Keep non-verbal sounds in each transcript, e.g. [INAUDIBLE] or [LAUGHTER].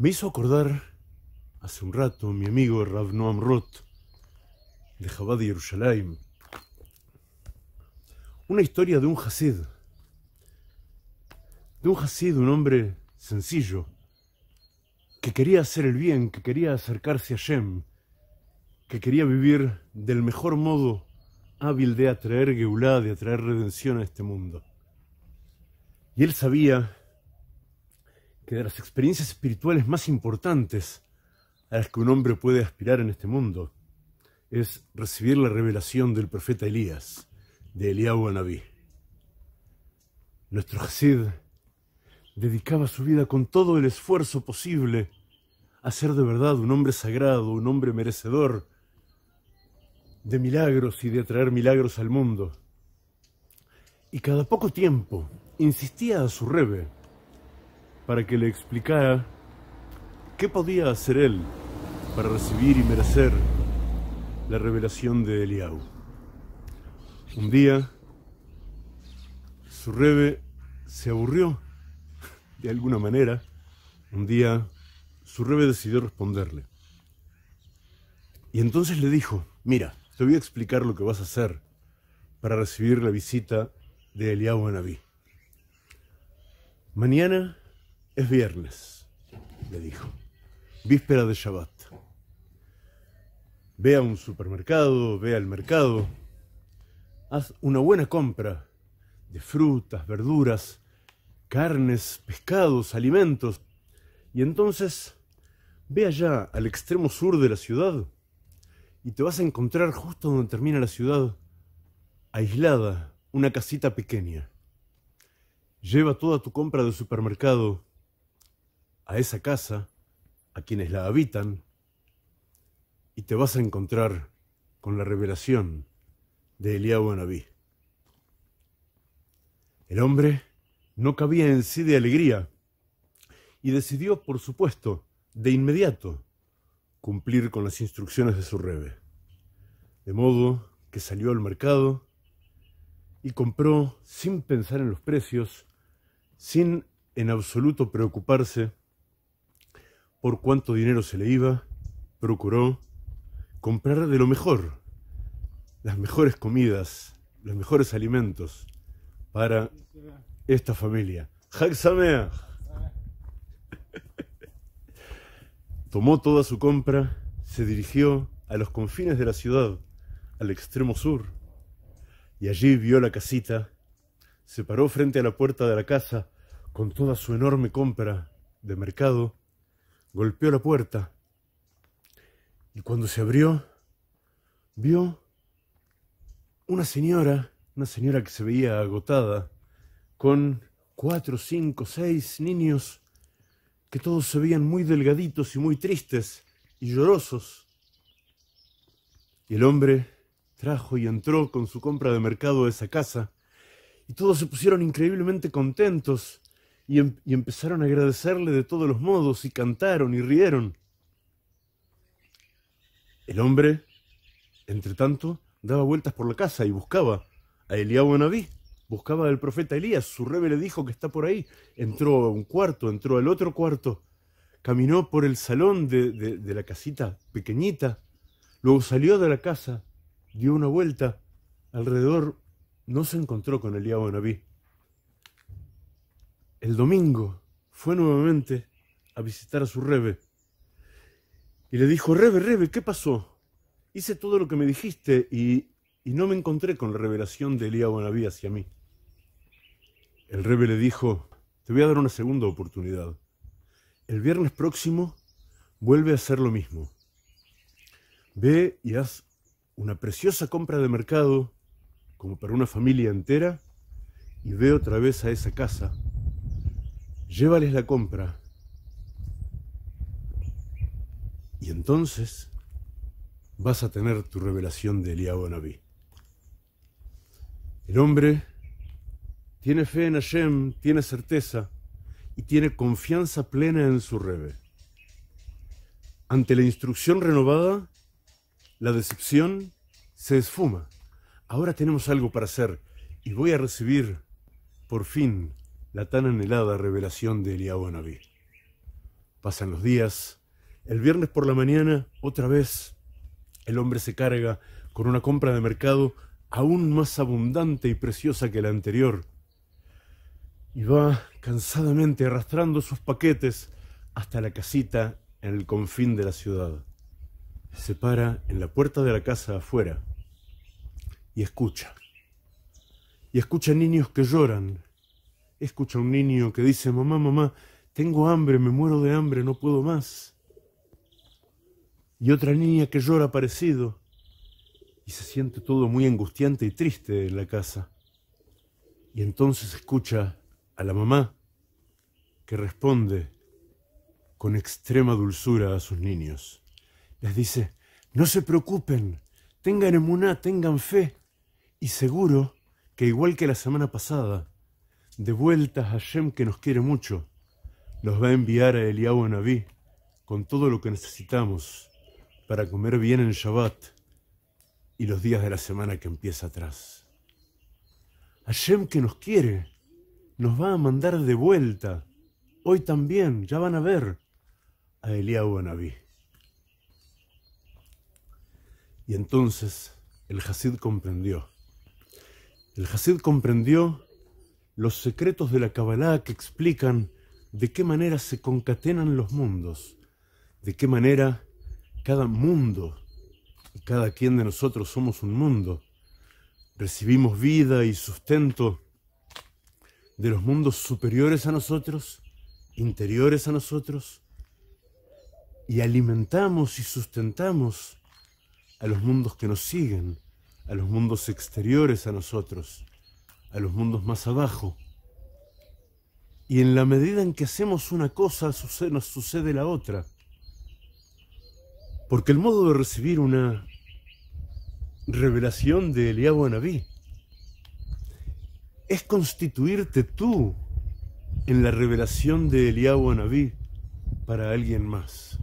Me hizo acordar hace un rato mi amigo Rav Noam Roth de Jabad Yerushalayim Una historia de un Hasid. De un Hasid, un hombre sencillo, que quería hacer el bien, que quería acercarse a Shem, que quería vivir del mejor modo hábil de atraer Geulá, de atraer redención a este mundo. Y él sabía que de las experiencias espirituales más importantes a las que un hombre puede aspirar en este mundo es recibir la revelación del profeta Elías, de Eliahu Anabí. Nuestro Hasid dedicaba su vida con todo el esfuerzo posible a ser de verdad un hombre sagrado, un hombre merecedor de milagros y de atraer milagros al mundo. Y cada poco tiempo insistía a su rebe para que le explicara qué podía hacer él para recibir y merecer la revelación de Eliau. Un día, su rebe se aburrió de alguna manera. Un día, su rebe decidió responderle. Y entonces le dijo, mira, te voy a explicar lo que vas a hacer para recibir la visita de Eliau Anabí. Mañana es viernes, le dijo, víspera de Shabbat. Ve a un supermercado, ve al mercado, haz una buena compra de frutas, verduras, carnes, pescados, alimentos, y entonces ve allá al extremo sur de la ciudad y te vas a encontrar justo donde termina la ciudad, aislada, una casita pequeña. Lleva toda tu compra de supermercado a esa casa, a quienes la habitan, y te vas a encontrar con la revelación de Eliab Anabí. El hombre no cabía en sí de alegría y decidió, por supuesto, de inmediato cumplir con las instrucciones de su rebe. De modo que salió al mercado y compró sin pensar en los precios, sin en absoluto preocuparse por cuánto dinero se le iba, procuró comprar de lo mejor, las mejores comidas, los mejores alimentos para esta familia. Jaxamea [LAUGHS] tomó toda su compra, se dirigió a los confines de la ciudad, al extremo sur, y allí vio la casita, se paró frente a la puerta de la casa con toda su enorme compra de mercado golpeó la puerta y cuando se abrió, vio una señora, una señora que se veía agotada, con cuatro, cinco, seis niños que todos se veían muy delgaditos y muy tristes y llorosos. Y el hombre trajo y entró con su compra de mercado a esa casa, y todos se pusieron increíblemente contentos Em, y, empezaron a agradecerle de todos los modos y cantaron y rieron. El hombre, entre tanto, daba vueltas por la casa y buscaba a Eliab naví buscaba al profeta Elías, su rebe le dijo que está por ahí. Entró a un cuarto, entró al otro cuarto, caminó por el salón de, de, la casita pequeñita, luego salió de la casa, dio una vuelta alrededor, no se encontró con Elías naví el domingo fue nuevamente a visitar a su rebe y le dijo, rebe, rebe, ¿qué pasó? Hice todo lo que me dijiste y, no me encontré con la revelación de Elías Bonaví hacia mí. El rebe le dijo, te voy a dar una segunda oportunidad. El viernes próximo vuelve a hacer lo mismo. Ve y haz una preciosa compra de mercado como para una familia entera y ve otra vez a esa casa llévales la compra. Y entonces vas a tener tu revelación de Eliabo Naví. El hombre tiene fe en Hashem, tiene certeza y tiene confianza plena en su rebe. Ante la instrucción renovada, la decepción se esfuma. Ahora tenemos algo para hacer y voy a recibir, por fin, la tan anhelada revelación de Eliabonaví. Pasan los días. El viernes por la mañana, otra vez, el hombre se carga con una compra de mercado aún más abundante y preciosa que la anterior. Y va cansadamente arrastrando sus paquetes hasta la casita en el confín de la ciudad. Se para en la puerta de la casa afuera y escucha. Y escucha niños que lloran, escucha a un niño que dice, mamá, mamá, tengo hambre, me muero de hambre, no puedo más. Y otra niña que llora parecido. Y se siente todo muy angustiante y triste en la casa. Y entonces escucha a la mamá que responde con extrema dulzura a sus niños. Les dice, no se preocupen, tengan emuná, tengan fe, y seguro que igual que la semana pasada, de vuelta Hashem que nos quiere mucho, nos va a enviar a Eliyahu Naví con todo lo que necesitamos para comer bien en Shabbat y los días de la semana que empieza atrás. Hashem que nos quiere, nos va a mandar de vuelta, hoy también, ya van a ver, a Eliyahu Anabí. Y entonces el Hasid comprendió. El Hasid comprendió los secretos de la Kabbalah que explican de qué manera se concatenan los mundos, de qué manera cada mundo, cada quien de nosotros somos un mundo, recibimos vida y sustento de los mundos superiores a nosotros, interiores a nosotros, y alimentamos y sustentamos a los mundos que nos siguen, a los mundos exteriores a nosotros a los mundos más abajo. Y en la medida en que hacemos una cosa, sucede, nos sucede la otra. Porque el modo de recibir una revelación de Eliabo Anabí es constituirte tú en la revelación de Eliabo Anabí para alguien más.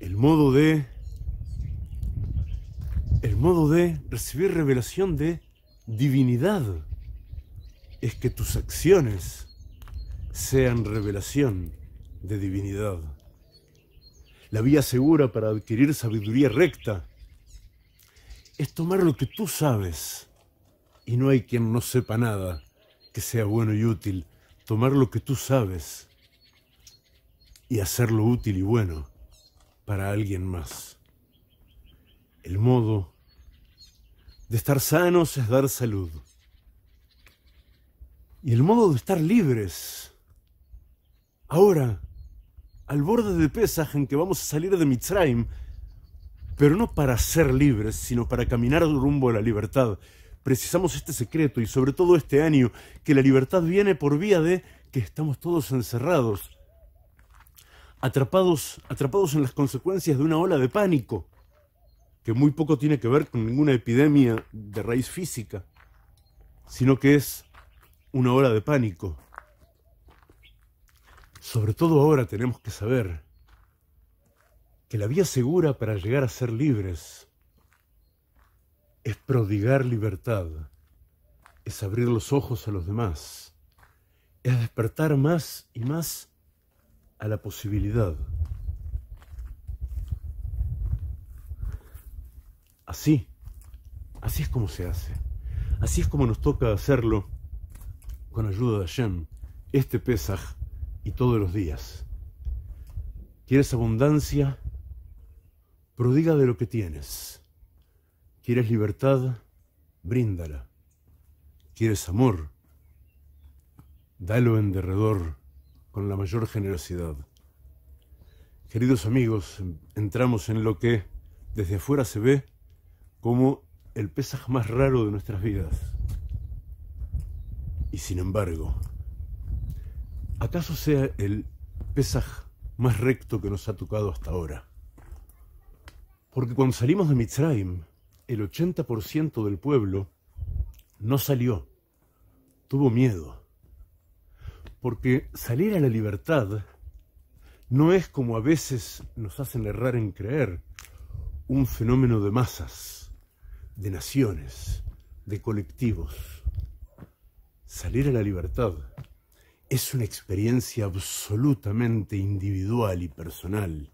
El modo de el modo de recibir revelación de divinidad es que tus acciones sean revelación de divinidad. La vía segura para adquirir sabiduría recta es tomar lo que tú sabes, y no hay quien no sepa nada que sea bueno y útil, tomar lo que tú sabes y hacerlo útil y bueno para alguien más. El modo de estar sanos es dar salud. Y el modo de estar libres. Ahora, al borde de pesaje en que vamos a salir de Mitzrayim, pero no para ser libres, sino para caminar rumbo a la libertad. Precisamos este secreto y sobre todo este año, que la libertad viene por vía de que estamos todos encerrados, atrapados, atrapados en las consecuencias de una ola de pánico que muy poco tiene que ver con ninguna epidemia de raíz física, sino que es una hora de pánico. Sobre todo ahora tenemos que saber que la vía segura para llegar a ser libres es prodigar libertad, es abrir los ojos a los demás, es despertar más y más a la posibilidad. Así, así es como se hace. Así es como nos toca hacerlo con ayuda de Hashem, este Pesaj y todos los días. ¿Quieres abundancia? Prodiga de lo que tienes. ¿Quieres libertad? Bríndala. ¿Quieres amor? Dalo en derredor con la mayor generosidad. Queridos amigos, entramos en lo que desde afuera se ve como el pesaj más raro de nuestras vidas. Y sin embargo, ¿acaso sea el pesaj más recto que nos ha tocado hasta ahora? Porque cuando salimos de Mitzrayim, el 80% del pueblo no salió, tuvo miedo. Porque salir a la libertad no es como a veces nos hacen errar en creer, un fenómeno de masas de naciones, de colectivos. Salir a la libertad es una experiencia absolutamente individual y personal,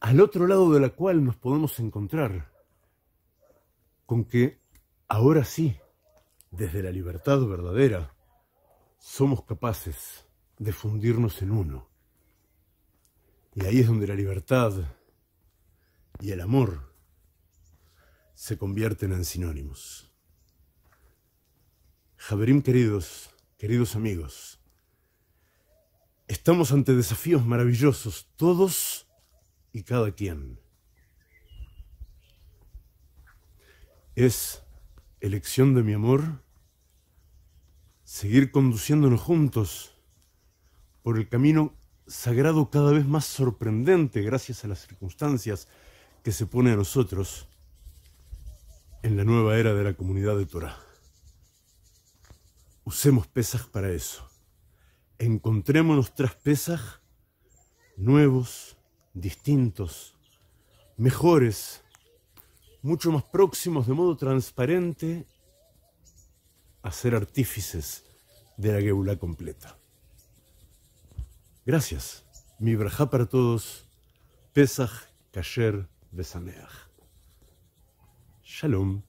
al otro lado de la cual nos podemos encontrar con que ahora sí, desde la libertad verdadera, somos capaces de fundirnos en uno. Y ahí es donde la libertad y el amor se convierten en sinónimos. Javerín, queridos, queridos amigos, estamos ante desafíos maravillosos, todos y cada quien. Es elección de mi amor seguir conduciéndonos juntos por el camino sagrado cada vez más sorprendente gracias a las circunstancias que se pone a nosotros en la nueva era de la comunidad de Torah. Usemos Pesaj para eso. Encontrémonos tras Pesaj nuevos, distintos, mejores, mucho más próximos de modo transparente a ser artífices de la Geulá completa. Gracias. Mi brajá para todos. Pesach Kasher Besameach. Shalom.